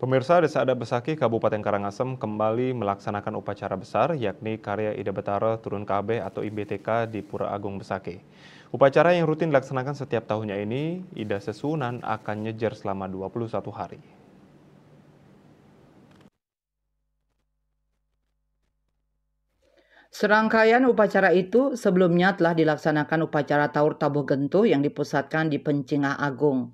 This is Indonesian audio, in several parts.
Pemirsa Desa Adat Besaki Kabupaten Karangasem kembali melaksanakan upacara besar yakni karya Ida Betara Turun KB atau IBTK di Pura Agung Besaki. Upacara yang rutin dilaksanakan setiap tahunnya ini, Ida Sesunan akan nyejer selama 21 hari. Serangkaian upacara itu sebelumnya telah dilaksanakan upacara Taur Tabuh Gentuh yang dipusatkan di Pencingah Agung.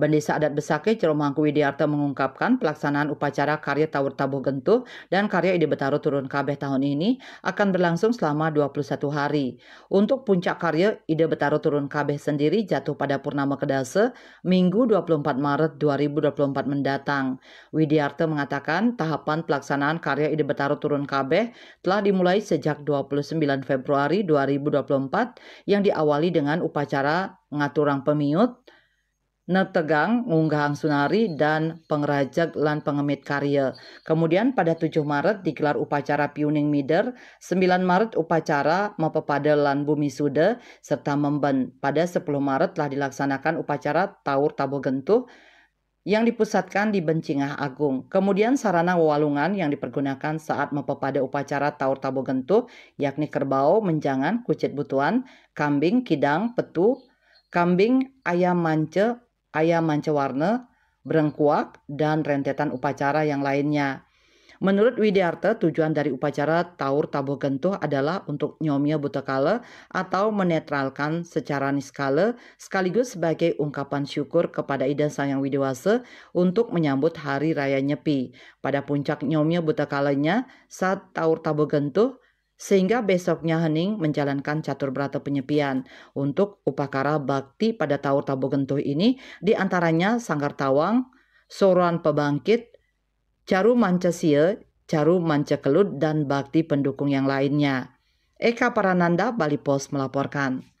Bendisa Adat Besake Ceromangku Widiarta mengungkapkan pelaksanaan upacara karya Tawur Tabuh Gentuh dan karya Ide Betaro Turun Kabeh tahun ini akan berlangsung selama 21 hari. Untuk puncak karya Ide Betaro Turun Kabeh sendiri jatuh pada Purnama Kedase Minggu 24 Maret 2024 mendatang. Widiarta mengatakan tahapan pelaksanaan karya Ide Betaro Turun Kabeh telah dimulai sejak 29 Februari 2024 yang diawali dengan upacara ngaturang pemiut, Netegang, Ngunggahang Sunari, dan Pengrajak Lan Pengemit Karya. Kemudian pada 7 Maret digelar upacara Piuning Mider, 9 Maret upacara Mepepada Lan Bumi Sude, serta Memben. Pada 10 Maret telah dilaksanakan upacara Taur Tabo Gentuh, yang dipusatkan di Bencingah Agung. Kemudian sarana wawalungan yang dipergunakan saat mepepada upacara Taur Tabo Gentuh, yakni kerbau, menjangan, kucit butuan, kambing, kidang, petu, kambing, ayam mance, ayam manca warna berengkuak, dan rentetan upacara yang lainnya. Menurut Widiarte, tujuan dari upacara Taur tabo Gentuh adalah untuk nyomia butekale atau menetralkan secara niskale sekaligus sebagai ungkapan syukur kepada Ida Sayang Widiwase untuk menyambut Hari Raya Nyepi. Pada puncak nyomia butekalenya, saat Taur tabo Gentuh, sehingga besoknya Hening menjalankan catur berata penyepian. Untuk upakara bakti pada Taur gentuh ini diantaranya Sanggar Tawang, Soruan Pebangkit, Caru Mancesil, Caru Mancekelut, dan bakti pendukung yang lainnya. Eka Parananda, Bali Post melaporkan.